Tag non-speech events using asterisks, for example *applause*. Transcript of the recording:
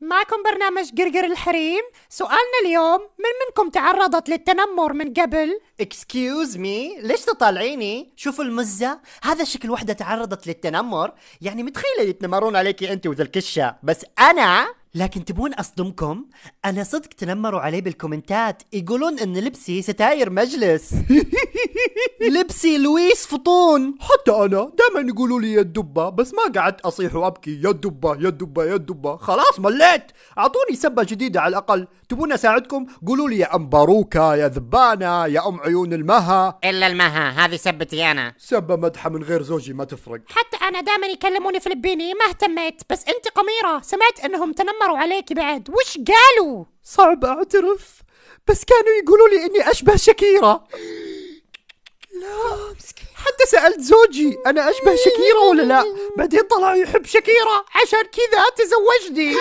معكم برنامج قرقر الحريم سؤالنا اليوم من منكم تعرضت للتنمر من قبل اكسكيوز مي ليش تطالعيني شوفوا المزة هذا شكل وحدة تعرضت للتنمر يعني متخيلة يتنمرون عليكي انت وذا الكشة بس انا لكن تبون اصدمكم انا صدق تنمروا علي بالكومنتات يقولون ان لبسي ستاير مجلس *laughs* لبسي لويس فطون حتى انا دائما يقولوا لي يا الدبه بس ما قعدت اصيح وابكي يا الدبه يا الدبه يا الدبه خلاص مليت اعطوني سبه جديده على الاقل تبون اساعدكم قولوا لي يا ام باروكه يا ذبانه يا ام عيون المها الا المها هذه سبتي انا سبه مدحه من غير زوجي ما تفرق حتى انا دائما يكلموني فلبيني ما اهتميت بس انت قميره سمعت انهم تنمروا خطروا عليك بعد وش قالوا صعب اعترف بس كانوا يقولوا لي اني اشبه شكيرة لا حتى سألت زوجي أنا أشبه شكيرة ولا لا بعدين طلع يحب شكيرة عشان كذا تزوجني